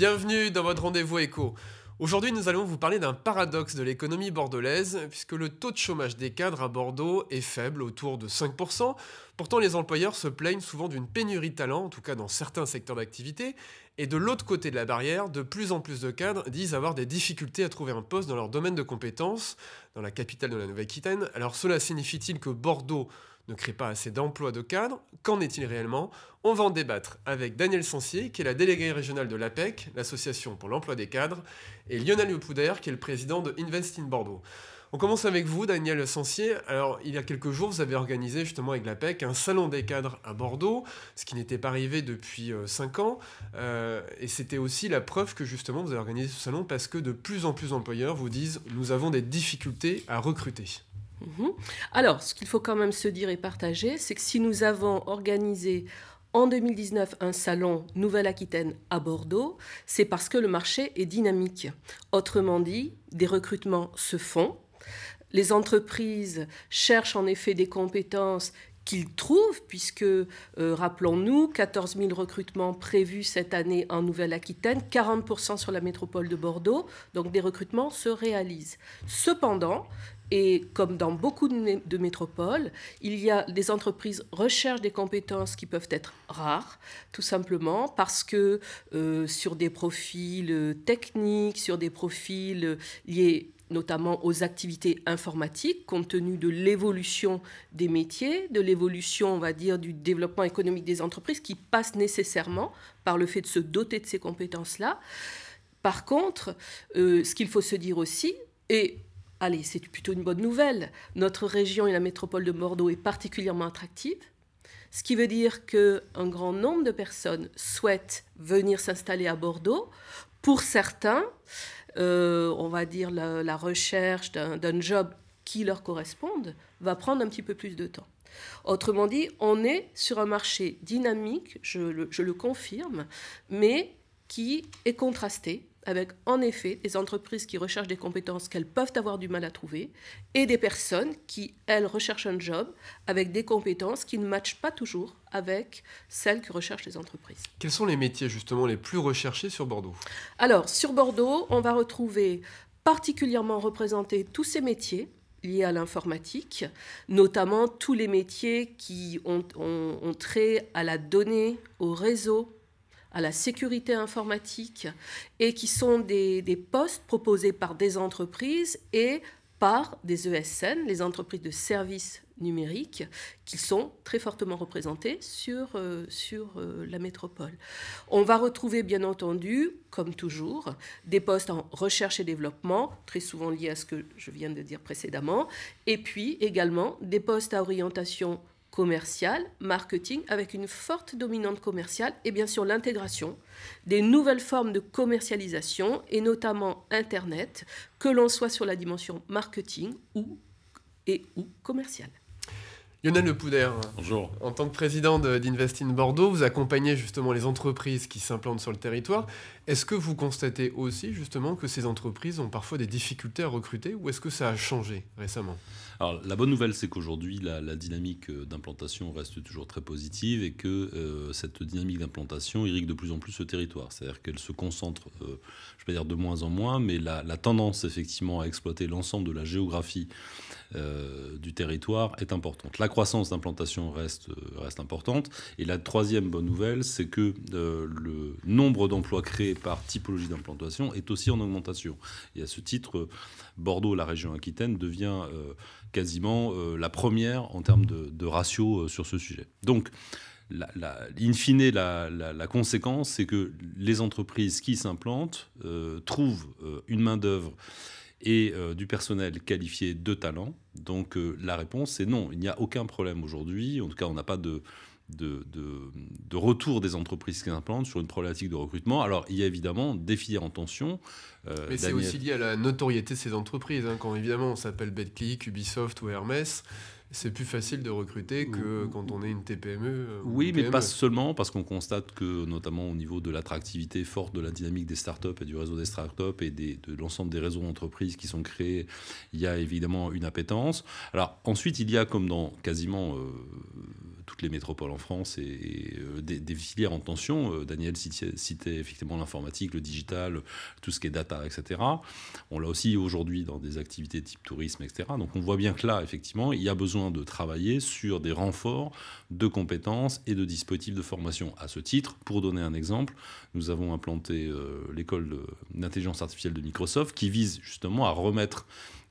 bienvenue dans votre rendez-vous éco. Aujourd'hui, nous allons vous parler d'un paradoxe de l'économie bordelaise, puisque le taux de chômage des cadres à Bordeaux est faible, autour de 5%. Pourtant, les employeurs se plaignent souvent d'une pénurie de talent, en tout cas dans certains secteurs d'activité. Et de l'autre côté de la barrière, de plus en plus de cadres disent avoir des difficultés à trouver un poste dans leur domaine de compétences, dans la capitale de la Nouvelle-Aquitaine. Alors cela signifie-t-il que Bordeaux ne crée pas assez d'emplois de cadres. Qu'en est-il réellement On va en débattre avec Daniel Sancier, qui est la déléguée régionale de l'APEC, l'Association pour l'emploi des cadres, et Lionel Poudère, qui est le président de Invest in Bordeaux. On commence avec vous, Daniel Sancier. Alors, il y a quelques jours, vous avez organisé justement avec l'APEC un salon des cadres à Bordeaux, ce qui n'était pas arrivé depuis 5 euh, ans. Euh, et c'était aussi la preuve que justement vous avez organisé ce salon parce que de plus en plus d'employeurs vous disent nous avons des difficultés à recruter. Mhm. Alors, ce qu'il faut quand même se dire et partager, c'est que si nous avons organisé en 2019 un salon Nouvelle-Aquitaine à Bordeaux, c'est parce que le marché est dynamique. Autrement dit, des recrutements se font. Les entreprises cherchent en effet des compétences qu'ils trouvent, puisque, euh, rappelons-nous, 14 000 recrutements prévus cette année en Nouvelle-Aquitaine, 40 sur la métropole de Bordeaux, donc des recrutements se réalisent. Cependant, et comme dans beaucoup de métropoles, il y a des entreprises recherchent des compétences qui peuvent être rares, tout simplement parce que euh, sur des profils euh, techniques, sur des profils euh, liés notamment aux activités informatiques, compte tenu de l'évolution des métiers, de l'évolution, on va dire, du développement économique des entreprises, qui passe nécessairement par le fait de se doter de ces compétences-là. Par contre, ce qu'il faut se dire aussi, et Allez, c'est plutôt une bonne nouvelle. Notre région et la métropole de Bordeaux est particulièrement attractive, ce qui veut dire qu'un grand nombre de personnes souhaitent venir s'installer à Bordeaux. Pour certains, euh, on va dire la, recherche d'un job qui leur corresponde va prendre un petit peu plus de temps. Autrement dit, on est sur un marché dynamique, je le confirme, mais qui est contrasté avec en effet des entreprises qui recherchent des compétences qu'elles peuvent avoir du mal à trouver et des personnes qui, elles, recherchent un job avec des compétences qui ne matchent pas toujours avec celles que recherchent les entreprises. Quels sont les métiers justement les plus recherchés sur Bordeaux Alors, sur Bordeaux, on va retrouver particulièrement représentés tous ces métiers liés à l'informatique, notamment tous les métiers qui ont, ont, trait à la donnée, au réseau, à la sécurité informatique et qui sont des, postes proposés par des entreprises et par des ESN, les entreprises de services numériques, qui sont très fortement représentées sur, euh, sur euh, la métropole. On va retrouver, bien entendu, comme toujours, des postes en recherche et développement, très souvent liés à ce que je viens de dire précédemment, et puis également des postes à orientation commercial, marketing, avec une forte dominante commerciale et bien sûr l'intégration des nouvelles formes de commercialisation et notamment Internet, que l'on soit sur la dimension marketing ou et ou commerciale. Lionel Le Poudère. Hein. Bonjour. En tant que président d'Invest in Bordeaux, vous accompagnez justement les entreprises qui s'implantent sur le territoire. Est-ce que vous constatez aussi justement que ces entreprises ont parfois des difficultés à recruter ou est-ce que ça a changé récemment Alors la bonne nouvelle, c'est qu'aujourd'hui, la, dynamique euh, d'implantation reste toujours très positive et que euh, cette dynamique d'implantation irrigue de plus en plus le territoire. C'est-à-dire qu'elle se concentre, euh, je vais dire de moins en moins, mais la, la tendance effectivement à exploiter l'ensemble de la géographie euh, du territoire est importante. La croissance d'implantation reste, euh, reste importante. Et la troisième bonne nouvelle, c'est que euh, le nombre d'emplois créés par typologie d'implantation est aussi en augmentation. Et à ce titre, Bordeaux, la région Aquitaine, devient quasiment la première en termes de, ratio sur ce sujet. Donc, la, la, in fine, la, la conséquence, c'est que les entreprises qui s'implantent trouvent une main-d'œuvre et euh, du personnel qualifié de talent Donc euh, la réponse est non, il n'y a aucun problème aujourd'hui. En tout cas, on n'a pas de, de, de, retour des entreprises qui implantent sur une problématique de recrutement. Alors, il y a évidemment des filières en tension. Euh, Mais c'est aussi lié à la notoriété de ces entreprises. Hein, quand évidemment on s'appelle Betclic, Ubisoft ou Hermès, c'est plus facile de recruter que quand on est une TPME. Euh, oui, mais e. pas seulement, parce qu'on constate que, notamment au niveau de l'attractivité forte de la dynamique des startups et du réseau des startups et de l'ensemble des réseaux d'entreprises qui sont créés, il y a évidemment une appétence. Alors ensuite, il y a, comme dans quasiment... Euh, toutes les métropoles en France et, euh, des, filières en tension. Euh, Daniel citait, effectivement l'informatique, le digital, tout ce qui est data, etc. On l'a aussi aujourd'hui dans des activités type tourisme, etc. Donc on voit bien que là, effectivement, il y a besoin de travailler sur des renforts de compétences et de dispositifs de formation. À ce titre, pour donner un exemple, nous avons implanté euh, l'école d'intelligence artificielle de Microsoft qui vise justement à remettre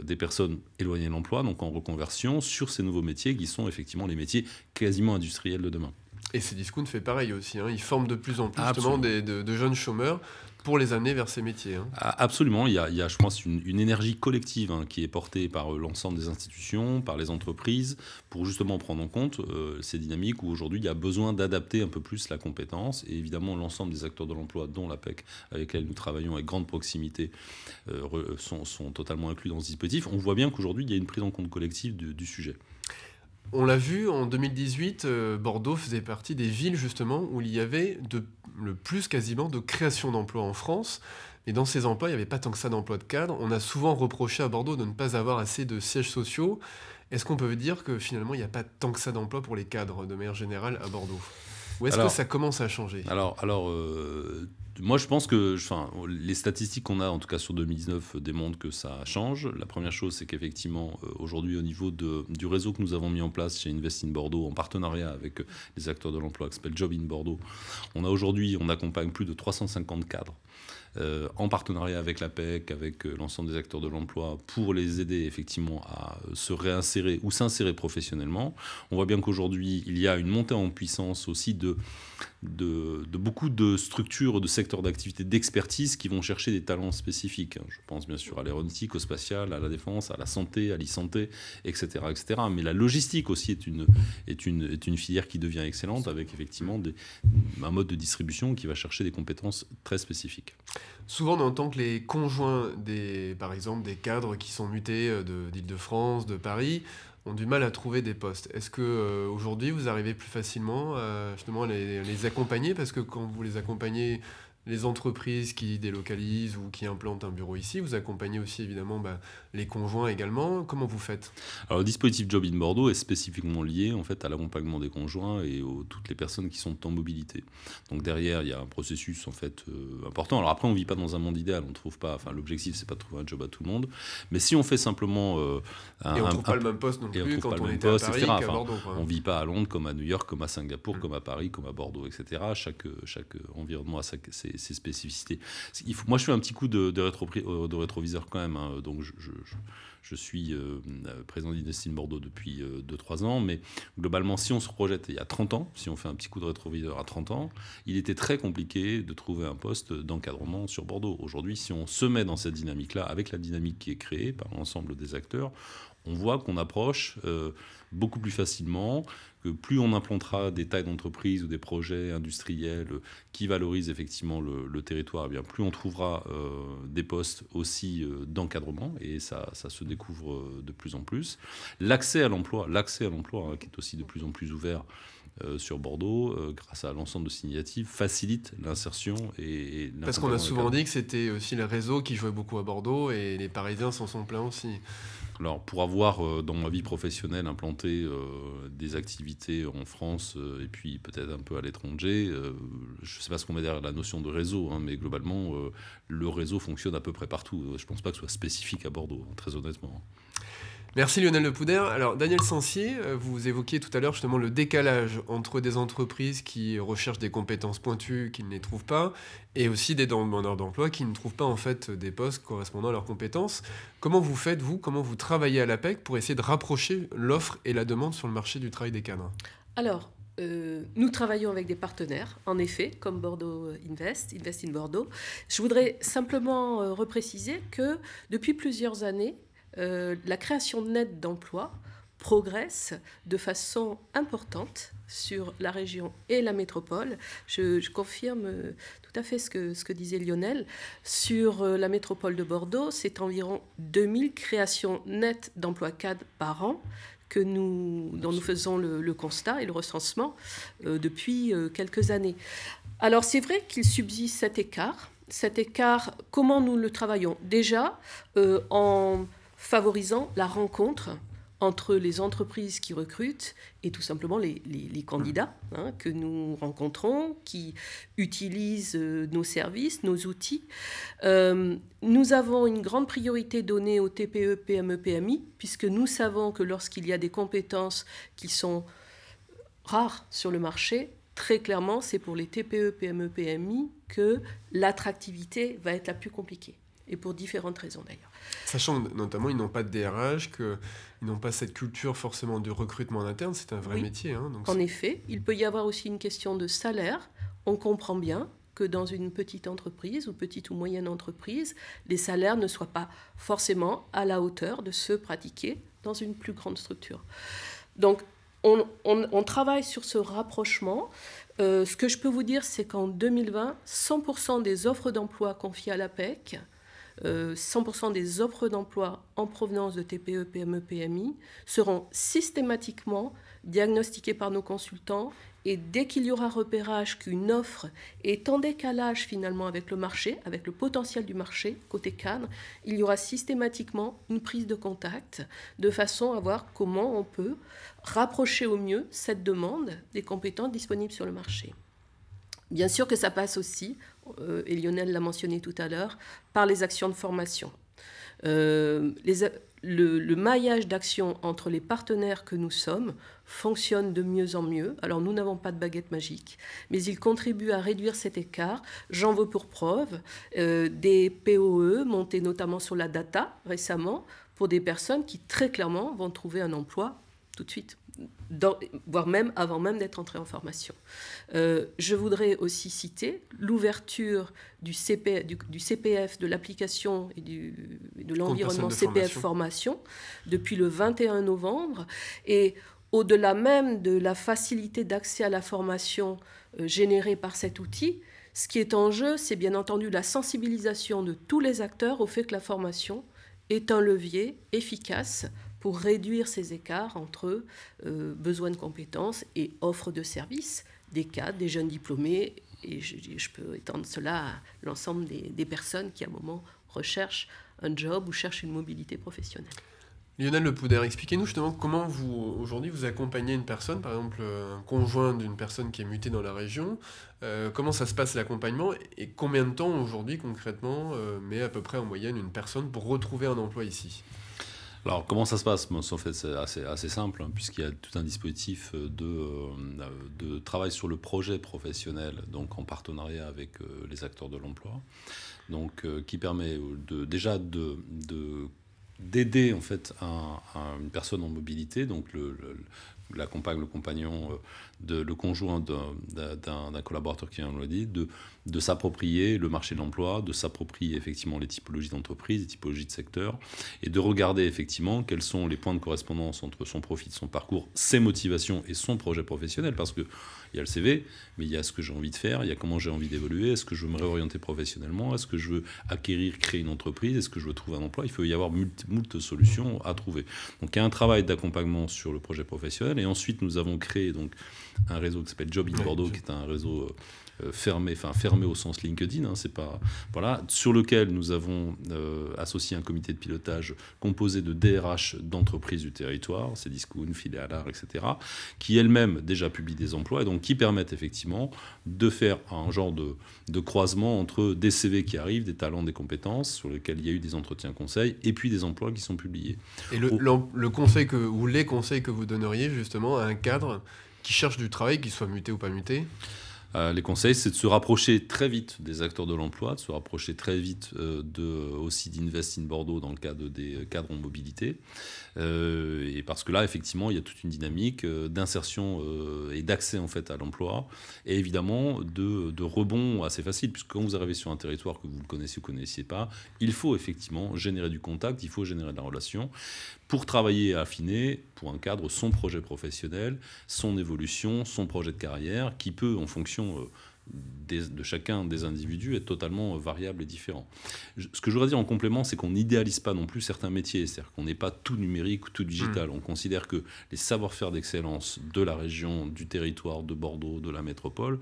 des personnes éloignées de l'emploi, donc en reconversion, sur ces nouveaux métiers qui sont effectivement les métiers quasiment industriels de demain. Et Cdiscount fait pareil aussi, hein. ils forment de plus en plus de, jeunes chômeurs pour les amener vers ces métiers. Hein. Ah, absolument, il y, a, je pense, une, énergie collective hein, qui est portée par euh, l'ensemble des institutions, par les entreprises, pour justement prendre en compte euh, ces dynamiques où aujourd'hui il y a besoin d'adapter un peu plus la compétence. Et évidemment, l'ensemble des acteurs de l'emploi, dont la l'APEC, avec laquelle nous travaillons avec grande proximité, euh, sont, totalement inclus dans ce dispositif. On voit bien qu'aujourd'hui, il y a une prise en compte collective du, du sujet. On l'a vu, en 2018, euh, Bordeaux faisait partie des villes justement où il y avait le plus quasiment de création d'emplois en France. Et dans ces emplois, il n'y avait pas tant que ça d'emplois de cadres. On a souvent reproché à Bordeaux de ne pas avoir assez de sièges sociaux. Est-ce qu'on peut dire que finalement, il n'y a pas tant que ça d'emplois pour les cadres, de manière générale, à Bordeaux où est-ce que ça commence à changer Alors, alors euh, moi je pense que enfin, les statistiques qu'on a, en tout cas sur 2019, euh, démontrent que ça change. La première chose, c'est qu'effectivement, euh, aujourd'hui, au niveau du réseau que nous avons mis en place chez Invest in Bordeaux, en partenariat avec les acteurs de l'emploi, qui s'appelle Job in Bordeaux, on a aujourd'hui, on accompagne plus de 350 cadres. Euh, en partenariat avec l'APEC, avec euh, l'ensemble des acteurs de l'emploi, pour les aider effectivement à euh, se réinsérer ou s'insérer professionnellement. On voit bien qu'aujourd'hui, il y a une montée en puissance aussi de, beaucoup de structures, de secteurs d'activité, d'expertise qui vont chercher des talents spécifiques. Hein. Je pense bien sûr à l'aéronautique, au spatial, à la défense, à la santé, à l'e-santé, etc., etc. Mais la logistique aussi est une, filière qui devient excellente avec effectivement un mode de distribution qui va chercher des compétences très spécifiques. Souvent, on entend que les conjoints des, par exemple, des cadres qui sont mutés euh, d'Île-de-France, de, Paris, ont du mal à trouver des postes. Est-ce que euh, aujourd'hui, vous arrivez plus facilement justement à les accompagner parce que quand vous les accompagnez les entreprises qui délocalisent ou qui implantent un bureau ici. Vous accompagnez aussi évidemment bah, les conjoints également. Comment vous faites Alors le dispositif Job in Bordeaux est spécifiquement lié en fait à l'accompagnement des conjoints et aux, toutes les personnes qui sont en mobilité. Donc derrière il y a un processus en fait euh, important. Alors après on vit pas dans un monde idéal, on trouve pas. Enfin l'objectif c'est pas de trouver un job à tout le monde, mais si on fait simplement euh, un, et on trouve pas le même poste non plus on quand on est à on vit pas à Londres comme à New York, comme à Singapour, comme à Paris, comme à Bordeaux, etc. Chaque chaque environnement a ses ses spécificités. moi, je fais un petit coup de, rétroviseur quand même, hein, donc je je suis euh, euh, président d'Inestine Bordeaux depuis 2-3 euh, ans, mais globalement, si on se projette il y a 30 ans, si on fait un petit coup de rétroviseur à 30 ans, il était très compliqué de trouver un poste d'encadrement sur Bordeaux. Aujourd'hui, si on se met dans cette dynamique-là, avec la dynamique qui est créée par l'ensemble des acteurs, on voit qu'on approche beaucoup plus facilement, que plus on implantera des tailles d'entreprise ou des projets industriels qui valorisent effectivement le, territoire, eh bien plus on trouvera des postes aussi d'encadrement, et ça, ça se découvre euh, de plus en plus. L'accès à l'emploi, l'accès à l'emploi hein, qui est aussi de plus en plus ouvert euh, sur Bordeaux, euh, grâce à l'ensemble de ces initiatives, facilite l'insertion et, Parce qu'on a souvent dit que c'était aussi le réseau qui jouait beaucoup à Bordeaux et les Parisiens s'en sont plein aussi. Alors, pour avoir, euh, dans ma vie professionnelle, implanté euh, des activités en France euh, et puis peut-être un peu à l'étranger, je ne sais pas ce qu'on met derrière la notion de réseau, hein, mais globalement, le réseau fonctionne à peu près partout. Je ne pense pas que ce soit spécifique à Bordeaux, hein, très honnêtement. Merci Lionel Le Alors Daniel Sancier, euh, vous évoquiez tout à l'heure justement le décalage entre des entreprises qui recherchent des compétences pointues qu'ils ne trouvent pas et aussi des demandeurs d'emploi qui ne trouvent pas en fait des postes correspondant à leurs compétences. Comment vous faites vous, comment vous travaillez à l'APEC pour essayer de rapprocher l'offre et la demande sur le marché du travail des cadres Alors, euh, nous travaillons avec des partenaires, en effet, comme Bordeaux Invest, Invest in Bordeaux. Je voudrais simplement euh, repréciser que depuis plusieurs années, euh, la création nette d'emplois progresse de façon importante sur la région et la métropole. Je, confirme euh, tout à fait ce que, disait Lionel. Sur euh, la métropole de Bordeaux, c'est environ 2000 créations nettes d'emplois cadres par an que nous, dont nous faisons le, constat et le recensement depuis quelques années. Alors c'est vrai qu'il subsiste cet écart. Cet écart, comment nous le travaillons Déjà, en favorisant la rencontre entre les entreprises qui recrutent et tout simplement les, candidats mmh. hein, que nous rencontrons, qui utilisent euh, nos services, nos outils. Euh, nous avons une grande priorité donnée aux TPE, PME, PMI, puisque nous savons que lorsqu'il y a des compétences qui sont rares sur le marché, très clairement, c'est pour les TPE, PME, PMI que l'attractivité va être la plus compliquée et pour différentes raisons d'ailleurs. Sachant notamment, ils n'ont pas de DRH, qu'ils n'ont pas cette culture forcément de recrutement en interne, c'est un vrai métier. Hein, en effet, il peut y avoir aussi une question de salaire. On comprend bien que dans une petite entreprise ou petite ou moyenne entreprise, les salaires ne soient pas forcément à la hauteur de ceux pratiqués dans une plus grande structure. Donc, on, travaille sur ce rapprochement. Euh, ce que je peux vous dire, c'est qu'en 2020, 100% des offres d'emploi confiées à l'APEC 100% euh, des offres d'emploi en provenance de TPE, PME, PMI seront systématiquement diagnostiquées par nos consultants et dès qu'il y aura repérage qu'une offre est en décalage finalement avec le marché, avec le potentiel du marché côté cadre, il y aura systématiquement une prise de contact de façon à voir comment on peut rapprocher au mieux cette demande des compétences disponibles sur le marché. Bien sûr que ça passe aussi, euh, et Lionel l'a mentionné tout à l'heure, par les actions de formation. Euh, le, maillage d'actions entre les partenaires que nous sommes fonctionne de mieux en mieux. Alors nous n'avons pas de baguette magique, mais il contribue à réduire cet écart. J'en veux pour preuve euh, des POE montés notamment sur la data récemment pour des personnes qui très clairement vont trouver un emploi tout de suite voire même avant même d'être entré en formation. Euh, je voudrais aussi citer l'ouverture du, du, CPF, de l'application et, de l'environnement CPF formation. depuis le 21 novembre. Et au-delà même de la facilité d'accès à la formation euh, générée par cet outil, ce qui est en jeu, c'est bien entendu la sensibilisation de tous les acteurs au fait que la formation est un levier efficace pour réduire ces écarts entre euh, besoin de compétences et offre de services des cadres, des jeunes diplômés, et je, peux étendre cela à l'ensemble des, personnes qui à un moment recherchent un job ou cherchent une mobilité professionnelle. Lionel Le expliquez-nous justement comment vous, aujourd'hui, vous accompagnez une personne, par exemple un conjoint d'une personne qui est mutée dans la région. Euh, comment ça se passe l'accompagnement et combien de temps aujourd'hui concrètement euh, met à peu près en moyenne une personne pour retrouver un emploi ici alors, comment ça se passe fait, c'est assez, assez simple, hein, puisqu'il y a tout un dispositif euh, de, euh, de, travail sur le projet professionnel, donc en partenariat avec euh, les acteurs de l'emploi, donc qui permet de, déjà de, d'aider en fait une personne en mobilité, donc le, la le compagnon, euh, de, le conjoint d'un collaborateur qui vient de dit, de, de s'approprier le marché de l'emploi, de s'approprier effectivement les typologies d'entreprise, les typologies de secteur, et de regarder effectivement quels sont les points de correspondance entre son profit, son parcours, ses motivations et son projet professionnel, parce que il y a le CV, mais il y a ce que j'ai envie de faire, il y a comment j'ai envie d'évoluer, est-ce que je veux me réorienter professionnellement, est-ce que je veux acquérir, créer une entreprise, est-ce que je veux trouver un emploi. Il faut y avoir moult, solutions à trouver. Donc il y a un travail d'accompagnement sur le projet professionnel. Et ensuite, nous avons créé donc un réseau qui s'appelle Job in Bordeaux, qui est un réseau euh, fermé, enfin fermé au sens LinkedIn, hein, c'est pas voilà, sur lequel nous avons euh, associé un comité de pilotage composé de DRH d'entreprises du territoire, Cdiscount, Filéalar etc., qui elles-mêmes déjà publient des emplois et donc qui permettent effectivement de faire un genre de, croisement entre des CV qui arrivent, des talents, des compétences, sur lesquels il y a eu des entretiens conseils, et puis des emplois qui sont publiés. Et le, conseil que, ou les conseils que vous donneriez justement à un cadre qui cherche du travail, qu'il soit muté ou pas muté euh, les conseils, c'est de se rapprocher très vite des acteurs de l'emploi, de se rapprocher très vite euh, de, aussi d'Invest in Bordeaux dans le cadre des euh, cadres en mobilité. et parce que là, effectivement, il y a toute une dynamique d'insertion et d'accès en fait à l'emploi. Et évidemment, de, rebond assez facile, puisque quand vous arrivez sur un territoire que vous ne connaissez ou ne connaissiez pas, il faut effectivement générer du contact, il faut générer de la relation pour travailler et affiner pour un cadre son projet professionnel, son évolution, son projet de carrière, qui peut, en fonction euh de chacun des individus est totalement variable et différent. ce que je voudrais dire en complément, c'est qu'on n'idéalise pas non plus certains métiers, c'est-à-dire qu'on n'est pas tout numérique, tout digital. Mm. On considère que les savoir-faire d'excellence de la région, du territoire, de Bordeaux, de la métropole,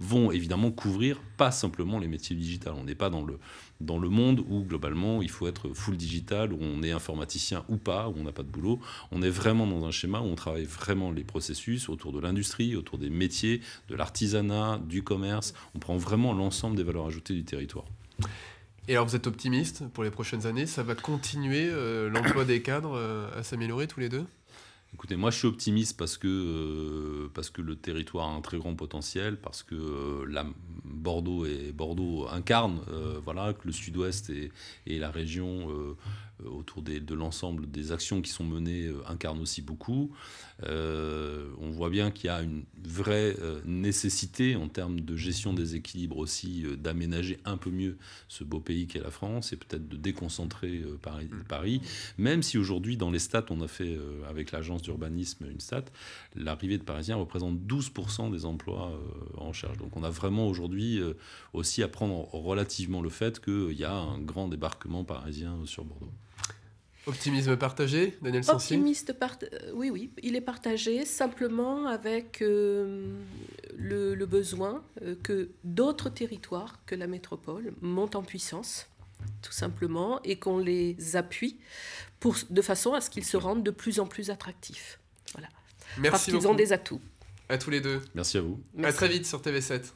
vont évidemment couvrir pas simplement les métiers digital. On n'est pas dans le, dans le monde où globalement il faut être full digital, où on est informaticien ou pas, où on n'a pas de boulot. On est vraiment dans un schéma où on travaille vraiment les processus autour de l'industrie, autour des métiers, de l'artisanat, du commerce on prend vraiment l'ensemble des valeurs ajoutées du territoire. Et alors vous êtes optimiste pour les prochaines années Ça va continuer euh, l'emploi des cadres euh, à s'améliorer tous les deux Écoutez, moi je suis optimiste parce que, euh, parce que le territoire a un très grand potentiel, parce que euh, la, Bordeaux, et, Bordeaux incarne euh, voilà, que le sud-ouest et, la région autour des, de l'ensemble des actions qui sont menées incarnent aussi beaucoup. on voit bien qu'il y a une vraie nécessité en termes de gestion des équilibres aussi d'aménager un peu mieux ce beau pays qu'est la France et peut-être de déconcentrer Paris, mmh. Paris, même si aujourd'hui dans les stats on a fait avec l'agence d'urbanisme une stat, l'arrivée de Parisiens représente 12% des emplois euh, en charge. Donc on a vraiment aujourd'hui euh, aussi à prendre relativement le fait qu'il y a un grand débarquement parisien sur Bordeaux. Optimisme partagé, Daniel Sancy Optimiste, euh, oui, oui, il est partagé simplement avec le, besoin que d'autres territoires que la métropole montent en puissance, tout simplement, et qu'on les appuie pour, de façon à ce qu'ils se rendent de plus en plus attractifs. Voilà. Merci Parce qu'ils ont des atouts. À tous les deux. Merci à vous. À très vite sur TV7.